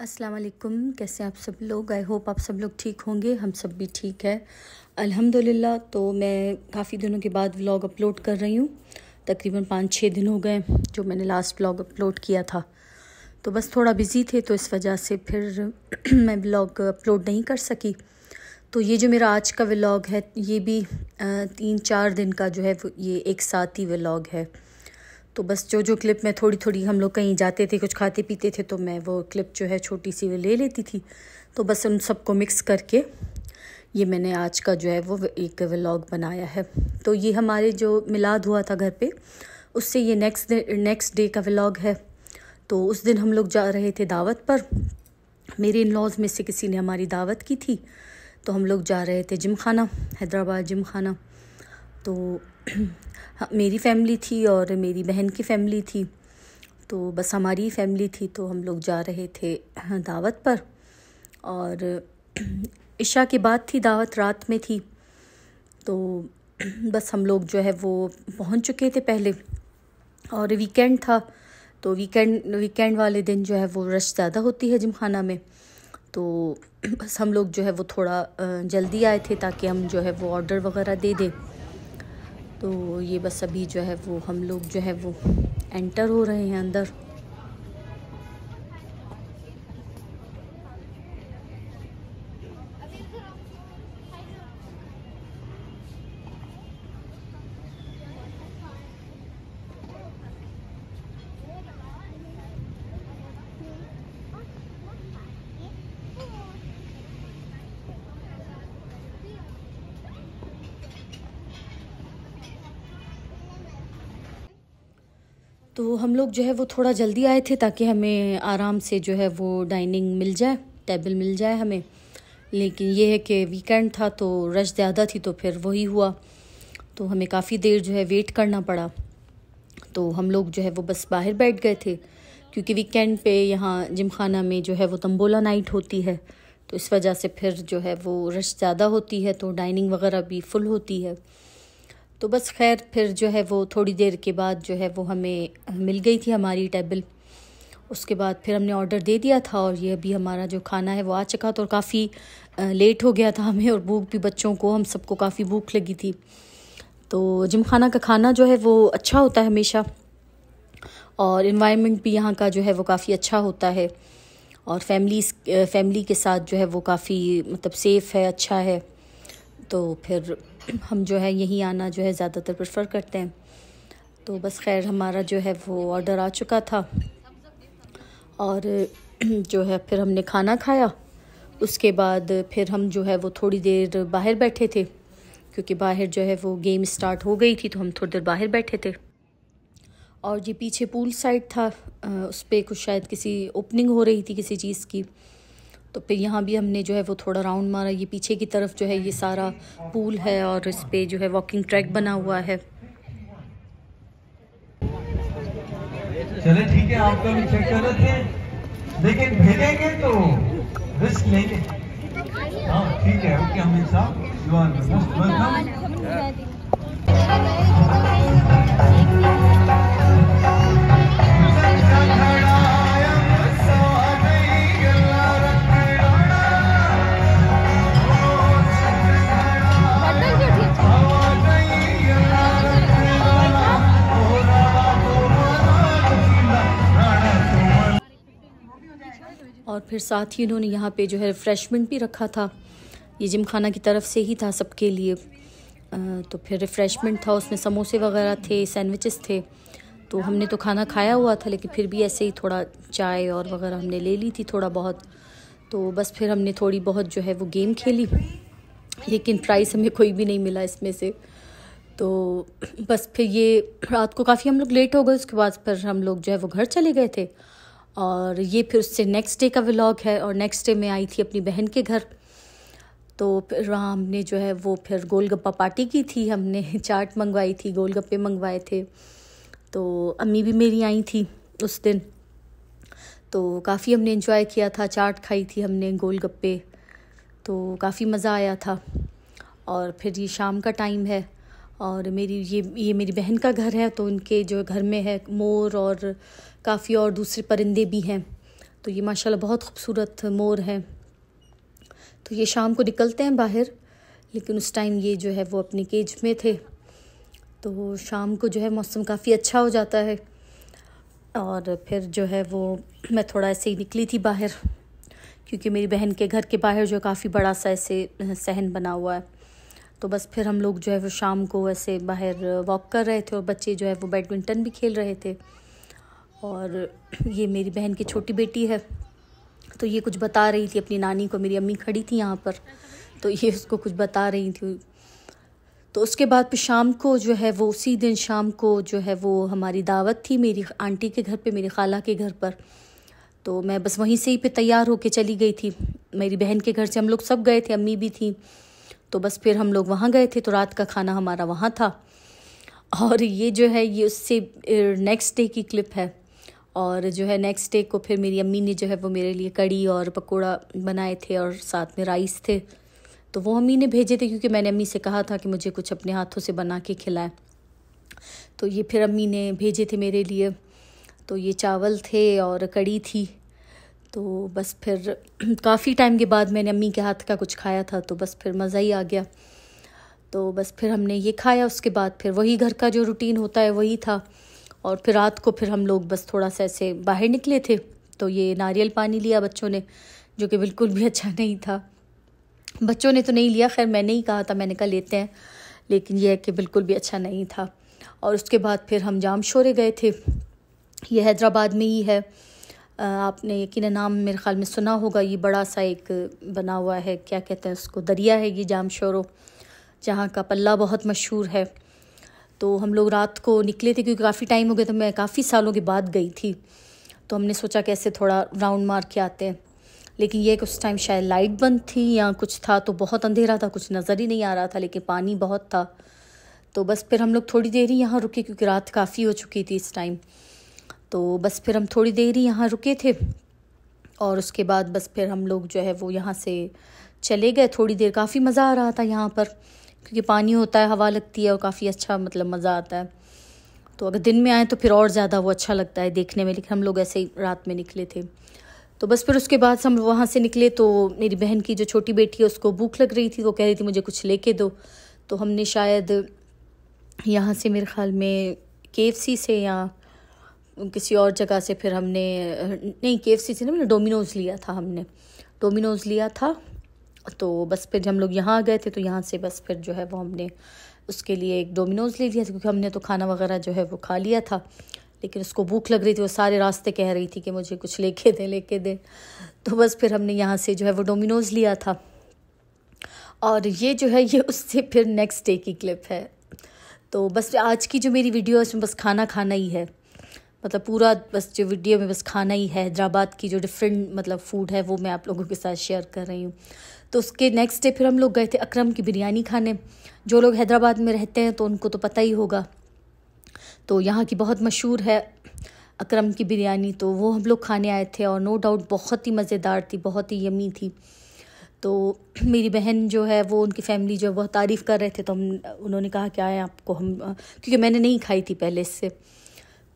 अस्सलाम वालेकुम कैसे आप सब लोग आई होप आप सब लोग ठीक होंगे हम सब भी ठीक है अल्हम्दुलिल्लाह तो मैं काफ़ी दिनों के बाद व्लॉग अपलोड कर रही हूँ तकरीबन पाँच छः दिन हो गए जो मैंने लास्ट व्लॉग अपलोड किया था तो बस थोड़ा बिज़ी थे तो इस वजह से फिर मैं व्लॉग अपलोड नहीं कर सकी तो ये जो मेरा आज का व्लॉग है ये भी तीन चार दिन का जो है ये एक साथ ही व्लॉग है तो बस जो जो क्लिप में थोड़ी थोड़ी हम लोग कहीं जाते थे कुछ खाते पीते थे तो मैं वो क्लिप जो है छोटी सी वो ले लेती थी तो बस उन सबको मिक्स करके ये मैंने आज का जो है वो एक व्लॉग बनाया है तो ये हमारे जो मिलाद हुआ था घर पे उससे ये नेक्स्ट नेक्स्ट डे का व्लॉग है तो उस दिन हम लोग जा रहे थे दावत पर मेरे इन लॉज में से किसी ने हमारी दावत की थी तो हम लोग जा रहे थे जिम खाना हैदराबाद जिम खाना तो हाँ, मेरी फैमिली थी और मेरी बहन की फैमिली थी तो बस हमारी फैमिली थी तो हम लोग जा रहे थे हाँ, दावत पर और इशा के बाद थी दावत रात में थी तो बस हम लोग जो है वो पहुंच चुके थे पहले और वीकेंड था तो वीकेंड वीकेंड वाले दिन जो है वो रश ज़्यादा होती है जिमखाना में तो बस हम लोग जो है वो थोड़ा जल्दी आए थे ताकि हम जो है वो ऑर्डर वगैरह दे दें तो ये बस अभी जो है वो हम लोग जो है वो एंटर हो रहे हैं अंदर तो हम लोग जो है वो थोड़ा जल्दी आए थे ताकि हमें आराम से जो है वो डाइनिंग मिल जाए टेबल मिल जाए हमें लेकिन ये है कि वीकेंड था तो रश ज़्यादा थी तो फिर वही हुआ तो हमें काफ़ी देर जो है वेट करना पड़ा तो हम लोग जो है वो बस बाहर बैठ गए थे क्योंकि वीकेंड पे यहाँ जिम खाना में जो है वो तंबोला नाइट होती है तो इस वजह से फिर जो है वो रश ज़्यादा होती है तो डाइनिंग वगैरह भी फुल होती है तो बस खैर फिर जो है वो थोड़ी देर के बाद जो है वो हमें मिल गई थी हमारी टेबल उसके बाद फिर हमने ऑर्डर दे दिया था और ये अभी हमारा जो खाना है वो आ चुका था और काफ़ी लेट हो गया था हमें और भूख भी बच्चों को हम सबको काफ़ी भूख लगी थी तो जिम खाना का खाना जो है वो अच्छा होता है हमेशा और इन्वायरमेंट भी यहाँ का जो है वो काफ़ी अच्छा होता है और फैमिली फैमिली के साथ जो है वो काफ़ी मतलब सेफ़ है अच्छा है तो फिर हम जो है यहीं आना जो है ज़्यादातर प्रेफर करते हैं तो बस खैर हमारा जो है वो ऑर्डर आ चुका था और जो है फिर हमने खाना खाया उसके बाद फिर हम जो है वो थोड़ी देर बाहर बैठे थे क्योंकि बाहर जो है वो गेम स्टार्ट हो गई थी तो हम थोड़ी देर बाहर बैठे थे और ये पीछे पूल साइड था उस पर कुछ शायद किसी ओपनिंग हो रही थी किसी चीज़ की तो फिर यहाँ भी हमने जो है वो थोड़ा राउंड मारा ये पीछे की तरफ जो है ये सारा पूल है और इस पर जो है वॉकिंग ट्रैक बना हुआ है चले ठीक है आपका भी चेक कर रहे हैं लेकिन भेजेंगे तो रिस्क लेंगे हाँ ठीक है ओके अमित साहब यू आर मोस्ट वेलकम और फिर साथ ही इन्होंने यहाँ पे जो है रिफ़्रेशमेंट भी रखा था ये जिम खाना की तरफ से ही था सबके लिए तो फिर रिफ़्रेशमेंट था उसमें समोसे वगैरह थे सैंडविचेस थे तो हमने तो खाना खाया हुआ था लेकिन फिर भी ऐसे ही थोड़ा चाय और वगैरह हमने ले ली थी थोड़ा बहुत तो बस फिर हमने थोड़ी बहुत जो है वो गेम खेली लेकिन प्राइस हमें कोई भी नहीं मिला इसमें से तो बस फिर ये रात को काफ़ी हम लोग लेट हो गए उसके बाद फिर हम लोग जो है वो घर चले गए थे और ये फिर उससे नेक्स्ट डे का व्लॉग है और नेक्स्ट डे मैं आई थी अपनी बहन के घर तो फिर वहाँ हमने जो है वो फिर गोलगप्पा पार्टी की थी हमने चाट मंगवाई थी गोलगप्पे मंगवाए थे तो अम्मी भी मेरी आई थी उस दिन तो काफ़ी हमने इन्जॉय किया था चाट खाई थी हमने गोलगप्पे तो काफ़ी मज़ा आया था और फिर ये शाम का टाइम है और मेरी ये ये मेरी बहन का घर है तो उनके जो घर में है मोर और काफ़ी और दूसरे परिंदे भी हैं तो ये माशाल्लाह बहुत खूबसूरत मोर है तो ये शाम को निकलते हैं बाहर लेकिन उस टाइम ये जो है वो अपने केज में थे तो शाम को जो है मौसम काफ़ी अच्छा हो जाता है और फिर जो है वो मैं थोड़ा ऐसे ही निकली थी बाहर क्योंकि मेरी बहन के घर के बाहर जो काफ़ी बड़ा सा ऐसे सहन बना हुआ है तो बस फिर हम लोग जो है वो शाम को ऐसे बाहर वॉक कर रहे थे और बच्चे जो है वो बैडमिंटन भी खेल रहे थे और ये मेरी बहन की छोटी बेटी है तो ये कुछ बता रही थी अपनी नानी को मेरी अम्मी खड़ी थी यहाँ पर तो ये उसको कुछ बता रही थी तो उसके बाद फिर शाम को जो है वो उसी दिन शाम को जो है वो हमारी दावत थी मेरी आंटी के घर पे मेरी खाला के घर पर तो मैं बस वहीं से ही पे तैयार होके चली गई थी मेरी बहन के घर से हम लोग सब गए थे अम्मी भी थी तो बस फिर हम लोग वहाँ गए थे तो रात का खाना हमारा वहाँ था और ये जो है ये उससे नेक्स्ट डे की क्लिप है और जो है नेक्स्ट डे को फिर मेरी अम्मी ने जो है वो मेरे लिए कड़ी और पकोड़ा बनाए थे और साथ में राइस थे तो वो अम्मी ने भेजे थे क्योंकि मैंने अम्मी से कहा था कि मुझे कुछ अपने हाथों से बना के खिलाए तो ये फिर अम्मी ने भेजे थे मेरे लिए तो ये चावल थे और कड़ी थी तो बस फिर काफ़ी टाइम के बाद मैंने अम्मी के हाथ का कुछ खाया था तो बस फिर मज़ा ही आ गया तो बस फिर हमने ये खाया उसके बाद फिर वही घर का जो रूटीन होता है वही था और फिर रात को फिर हम लोग बस थोड़ा सा ऐसे बाहर निकले थे तो ये नारियल पानी लिया बच्चों ने जो कि बिल्कुल भी अच्छा नहीं था बच्चों ने तो नहीं लिया खैर मैंने ही कहा था मैंने कहा लेते हैं लेकिन यह है कि बिल्कुल भी अच्छा नहीं था और उसके बाद फिर हम जाम शोरे गए थे ये हैदराबाद में ही है आपने यकीन नाम मेरे ख्याल में सुना होगा ये बड़ा सा एक बना हुआ है क्या कहते हैं उसको दरिया है ये जाम शोरों जहाँ का पल्ला बहुत मशहूर है तो हम लोग रात को निकले थे क्योंकि काफ़ी टाइम हो गया तो मैं काफ़ी सालों के बाद गई थी तो हमने सोचा कैसे थोड़ा राउंड मार के आते हैं लेकिन ये कि उस टाइम शायद लाइट बंद थी या कुछ था तो बहुत अंधेरा था कुछ नज़र ही नहीं आ रहा था लेकिन पानी बहुत था तो बस फिर हम लोग थोड़ी देर ही यहाँ रुके क्योंकि रात काफ़ी हो चुकी थी इस टाइम तो बस फिर हम थोड़ी देर ही यहाँ रुके थे और उसके बाद बस फिर हम लोग जो है वो यहाँ से चले गए थोड़ी देर काफ़ी मज़ा आ रहा था यहाँ पर क्योंकि पानी होता है हवा लगती है और काफ़ी अच्छा मतलब मज़ा आता है तो अगर दिन में आए तो फिर और ज़्यादा वो अच्छा लगता है देखने में लेकिन हम लोग ऐसे ही रात में निकले थे तो बस फिर उसके बाद हम वहाँ से निकले तो मेरी बहन की जो छोटी बेटी है उसको भूख लग रही थी वो कह रही थी मुझे कुछ लेके दो तो हमने शायद यहाँ से मेरे ख्याल में के से या किसी और जगह से फिर हमने नहीं के से ना मैंने डोमिनोज़ लिया था हमने डोमिनोज़ लिया था तो बस फिर हम लोग यहाँ गए थे तो यहाँ से बस फिर जो है वो हमने उसके लिए एक डोमिनोज़ ले लिया था क्योंकि हमने तो खाना वगैरह जो है वो खा लिया था लेकिन उसको भूख लग रही थी वो सारे रास्ते कह रही थी कि मुझे कुछ लेके दें लेके दें तो बस फिर हमने यहाँ से जो है वो डोमिनोज़ लिया था और ये जो है ये उससे फिर नेक्स्ट डे की क्लिप है तो बस आज की जो मेरी वीडियो है उसमें बस खाना खाना ही है मतलब पूरा बस जो वीडियो में बस खाना ही है हैदराबाद की जो डिफरेंट मतलब फ़ूड है वो मैं आप लोगों के साथ शेयर कर रही हूँ तो उसके नेक्स्ट डे फिर हम लोग गए थे अकरम की बिरयानी खाने जो लोग हैदराबाद में रहते हैं तो उनको तो पता ही होगा तो यहाँ की बहुत मशहूर है अकरम की बिरयानी तो वो हम लोग खाने आए थे और नो डाउट बहुत ही मज़ेदार थी बहुत ही यमी थी तो मेरी बहन जो है वो उनकी फैमिली जो है बहुत तारीफ़ कर रहे थे तो हम उन्होंने कहा कि आए आपको हम क्योंकि मैंने नहीं खाई थी पहले इससे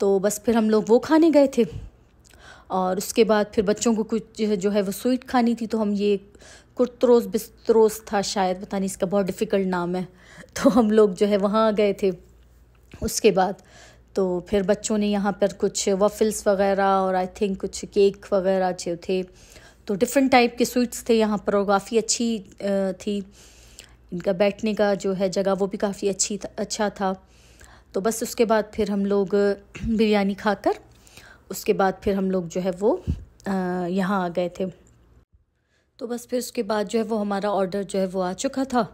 तो बस फिर हम लोग वो खाने गए थे और उसके बाद फिर बच्चों को कुछ जो है वो स्वीट खानी थी तो हम ये कुर्तरोस बिस्तरोस था शायद पता नहीं इसका बहुत डिफ़िकल्ट नाम है तो हम लोग जो है वहाँ गए थे उसके बाद तो फिर बच्चों ने यहाँ पर कुछ वफ़ल्स वगैरह और आई थिंक कुछ केक वगैरह जो थे तो डिफरेंट टाइप के स्वीट्स थे यहाँ पर और काफ़ी अच्छी थी इनका बैठने का जो है जगह वो भी काफ़ी अच्छी अच्छा था तो बस उसके बाद फिर हम लोग बिरयानी खाकर उसके बाद फिर हम लोग जो है वो यहाँ आ गए थे तो बस फिर उसके बाद जो है वो हमारा ऑर्डर जो है वो आ चुका था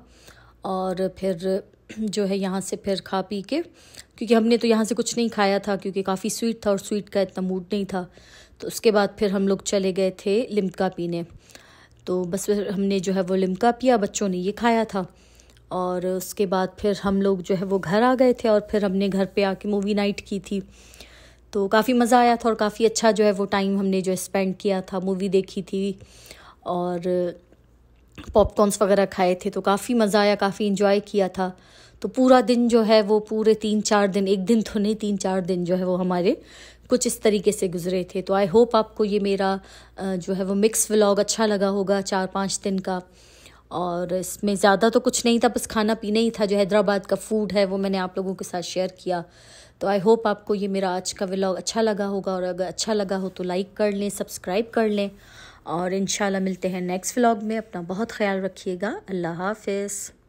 और फिर जो है यहाँ से फिर खा पी के क्योंकि हमने तो यहाँ से कुछ नहीं खाया था क्योंकि काफ़ी स्वीट था और स्वीट का इतना मूड नहीं था तो उसके बाद फिर हम लोग चले गए थे लिमका पीने तो बस फिर हमने जो है वो लिमका पिया बच्चों ने ये खाया था और उसके बाद फिर हम लोग जो है वो घर आ गए थे और फिर हमने घर पे आके मूवी नाइट की थी तो काफ़ी मज़ा आया था और काफ़ी अच्छा जो है वो टाइम हमने जो है स्पेंड किया था मूवी देखी थी और पॉपकॉर्नस वगैरह खाए थे तो काफ़ी मज़ा आया काफ़ी इन्जॉय किया था तो पूरा दिन जो है वो पूरे तीन चार दिन एक दिन तो नहीं तीन चार दिन जो है वो हमारे कुछ इस तरीके से गुजरे थे तो आई होप आपको ये मेरा जो है वो मिक्स व्लॉग अच्छा लगा होगा चार पाँच दिन का और इसमें ज़्यादा तो कुछ नहीं था बस खाना पीना ही था जो हैदराबाद का फूड है वो मैंने आप लोगों के साथ शेयर किया तो आई होप आपको ये मेरा आज का व्लॉग अच्छा लगा होगा और अगर अच्छा लगा हो तो लाइक कर लें सब्सक्राइब कर लें और इन मिलते हैं नेक्स्ट व्लॉग में अपना बहुत ख्याल रखिएगा अल्लाह हाफिज़